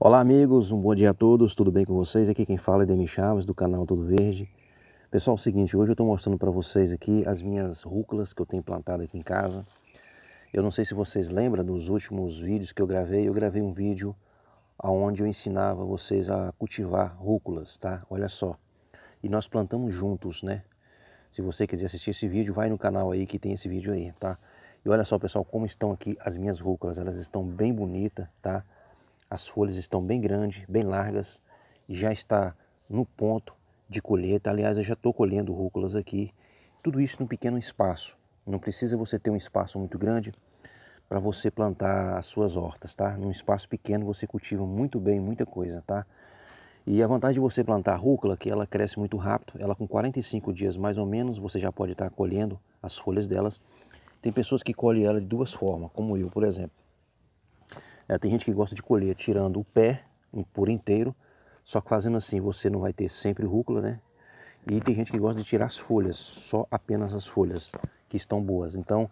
Olá amigos, um bom dia a todos, tudo bem com vocês? Aqui quem fala é Demi Chaves do canal Todo Verde. Pessoal, é o seguinte, hoje eu estou mostrando para vocês aqui as minhas rúculas que eu tenho plantado aqui em casa. Eu não sei se vocês lembram dos últimos vídeos que eu gravei, eu gravei um vídeo onde eu ensinava vocês a cultivar rúculas, tá? Olha só, e nós plantamos juntos, né? Se você quiser assistir esse vídeo, vai no canal aí que tem esse vídeo aí, tá? E olha só pessoal, como estão aqui as minhas rúculas, elas estão bem bonitas, Tá? As folhas estão bem grandes, bem largas e já está no ponto de colheita. Aliás, eu já estou colhendo rúculas aqui. Tudo isso num pequeno espaço. Não precisa você ter um espaço muito grande para você plantar as suas hortas, tá? Num espaço pequeno você cultiva muito bem, muita coisa, tá? E a vantagem de você plantar a rúcula é que ela cresce muito rápido. Ela com 45 dias mais ou menos, você já pode estar colhendo as folhas delas. Tem pessoas que colhem ela de duas formas, como eu, por exemplo. É, tem gente que gosta de colher tirando o pé por inteiro, só que fazendo assim você não vai ter sempre rúcula, né? E tem gente que gosta de tirar as folhas, só apenas as folhas que estão boas. Então,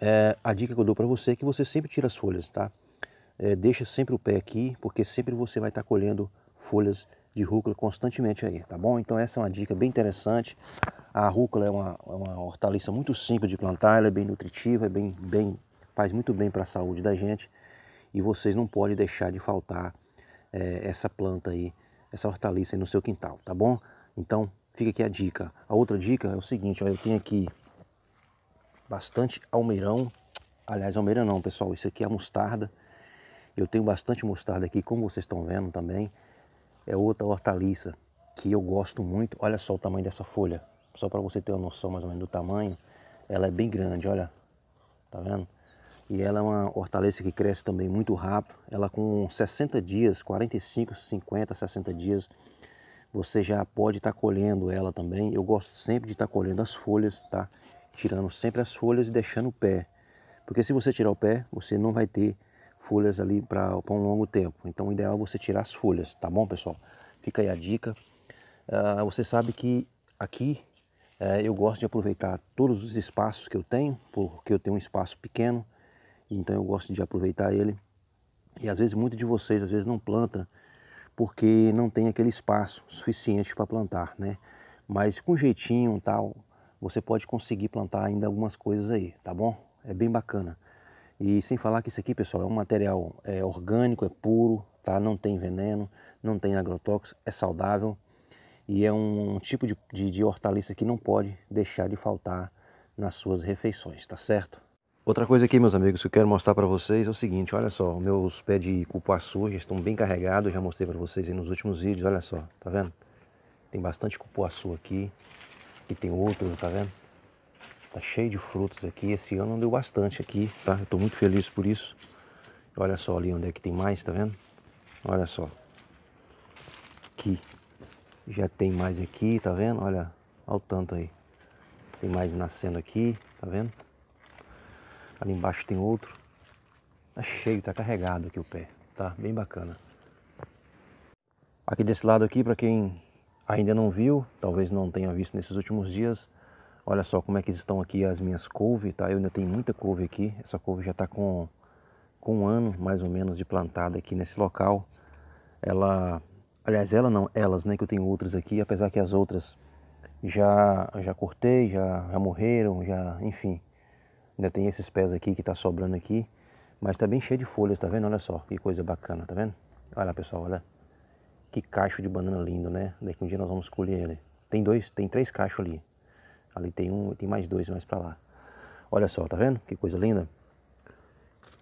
é, a dica que eu dou para você é que você sempre tira as folhas, tá? É, deixa sempre o pé aqui, porque sempre você vai estar tá colhendo folhas de rúcula constantemente aí, tá bom? Então essa é uma dica bem interessante. A rúcula é uma, é uma hortaliça muito simples de plantar, ela é bem nutritiva, é bem, bem, faz muito bem para a saúde da gente e vocês não podem deixar de faltar é, essa planta aí, essa hortaliça aí no seu quintal, tá bom? Então fica aqui a dica. A outra dica é o seguinte, ó, eu tenho aqui bastante almeirão, aliás almeirão não pessoal, isso aqui é a mostarda, eu tenho bastante mostarda aqui, como vocês estão vendo também, é outra hortaliça que eu gosto muito, olha só o tamanho dessa folha, só para você ter uma noção mais ou menos do tamanho, ela é bem grande, olha, tá vendo? E ela é uma hortaliça que cresce também muito rápido. Ela com 60 dias, 45, 50, 60 dias, você já pode estar tá colhendo ela também. Eu gosto sempre de estar tá colhendo as folhas, tá? Tirando sempre as folhas e deixando o pé. Porque se você tirar o pé, você não vai ter folhas ali para um longo tempo. Então o ideal é você tirar as folhas, tá bom, pessoal? Fica aí a dica. Uh, você sabe que aqui uh, eu gosto de aproveitar todos os espaços que eu tenho, porque eu tenho um espaço pequeno então eu gosto de aproveitar ele. E às vezes muito de vocês às vezes não planta porque não tem aquele espaço suficiente para plantar, né? Mas com jeitinho tal, você pode conseguir plantar ainda algumas coisas aí, tá bom? É bem bacana. E sem falar que isso aqui, pessoal, é um material é, orgânico, é puro, tá? Não tem veneno, não tem agrotóxico, é saudável e é um, um tipo de, de, de hortaliça que não pode deixar de faltar nas suas refeições, tá certo? Outra coisa aqui, meus amigos, que eu quero mostrar para vocês é o seguinte, olha só, meus pés de cupuaçu já estão bem carregados, já mostrei para vocês nos últimos vídeos, olha só, tá vendo? Tem bastante cupuaçu aqui, aqui tem outros, tá vendo? Tá cheio de frutos aqui, esse ano deu bastante aqui, tá? Eu tô muito feliz por isso. Olha só ali onde é que tem mais, tá vendo? Olha só. Aqui. Já tem mais aqui, tá vendo? Olha, olha o tanto aí. Tem mais nascendo aqui, tá vendo? Ali embaixo tem outro. Tá cheio, tá carregado aqui o pé. Tá bem bacana. Aqui desse lado aqui, para quem ainda não viu, talvez não tenha visto nesses últimos dias, olha só como é que estão aqui as minhas couve, tá? Eu ainda tenho muita couve aqui. Essa couve já tá com, com um ano, mais ou menos, de plantada aqui nesse local. Ela... Aliás, ela não, elas, né? Que eu tenho outras aqui, apesar que as outras já, já cortei, já, já morreram, já, enfim Ainda tem esses pés aqui que está sobrando aqui, mas está bem cheio de folhas, tá vendo? Olha só, que coisa bacana, tá vendo? Olha lá, pessoal, olha. Que cacho de banana lindo, né? Daqui um dia nós vamos colher ele. Tem dois, tem três cachos ali. Ali tem um, tem mais dois mais para lá. Olha só, tá vendo? Que coisa linda.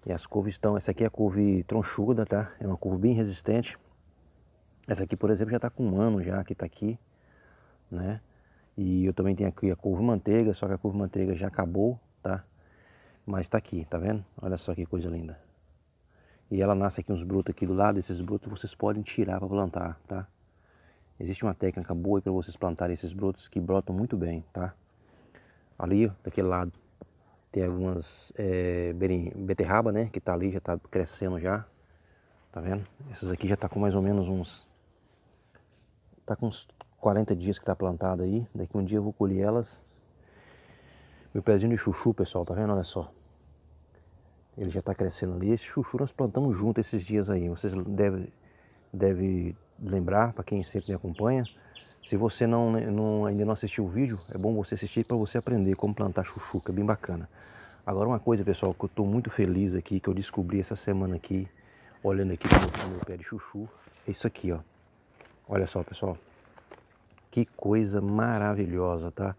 E as couves estão, essa aqui é a couve tronchuda, tá? É uma couve bem resistente. Essa aqui, por exemplo, já está com um ano já que está aqui, né? E eu também tenho aqui a couve manteiga, só que a couve manteiga já acabou, tá? Mas está aqui, tá vendo? Olha só que coisa linda. E ela nasce aqui uns brotos aqui do lado, esses brotos vocês podem tirar para plantar, tá? Existe uma técnica boa para vocês plantarem esses brotos que brotam muito bem, tá? Ali, daquele lado, tem algumas é, beterraba, né? Que tá ali, já tá crescendo já. Tá vendo? Essas aqui já tá com mais ou menos uns... Tá com uns 40 dias que tá plantada aí. Daqui um dia eu vou colher elas meu pezinho de chuchu, pessoal, tá vendo? Olha só. Ele já está crescendo ali. Esse chuchu nós plantamos junto esses dias aí. Vocês devem deve lembrar, para quem sempre me acompanha, se você não, não, ainda não assistiu o vídeo, é bom você assistir para você aprender como plantar chuchu, que é bem bacana. Agora uma coisa, pessoal, que eu estou muito feliz aqui, que eu descobri essa semana aqui, olhando aqui para o meu pé de chuchu, é isso aqui, ó. Olha só, pessoal. Que coisa maravilhosa, tá?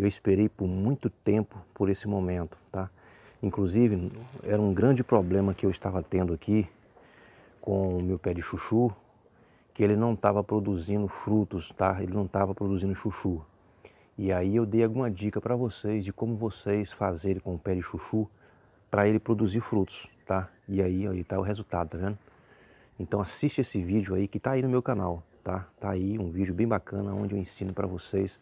Eu esperei por muito tempo por esse momento, tá? Inclusive, era um grande problema que eu estava tendo aqui com o meu pé de chuchu, que ele não estava produzindo frutos, tá? Ele não estava produzindo chuchu. E aí eu dei alguma dica para vocês de como vocês fazerem com o pé de chuchu para ele produzir frutos, tá? E aí, aí tá o resultado, tá vendo? Então assiste esse vídeo aí que tá aí no meu canal, tá? Tá aí um vídeo bem bacana onde eu ensino para vocês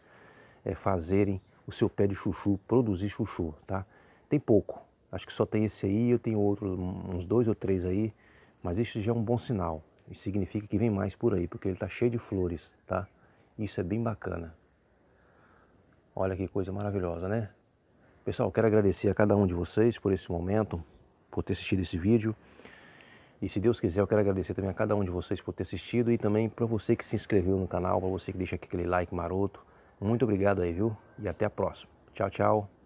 é, fazerem o seu pé de chuchu, produzir chuchu, tá? Tem pouco. Acho que só tem esse aí, eu tenho outros, uns dois ou três aí, mas isso já é um bom sinal. Isso significa que vem mais por aí, porque ele está cheio de flores, tá? Isso é bem bacana. Olha que coisa maravilhosa, né? Pessoal, quero agradecer a cada um de vocês por esse momento, por ter assistido esse vídeo. E se Deus quiser, eu quero agradecer também a cada um de vocês por ter assistido e também para você que se inscreveu no canal, para você que deixa aquele like maroto. Muito obrigado aí, viu? E até a próxima. Tchau, tchau.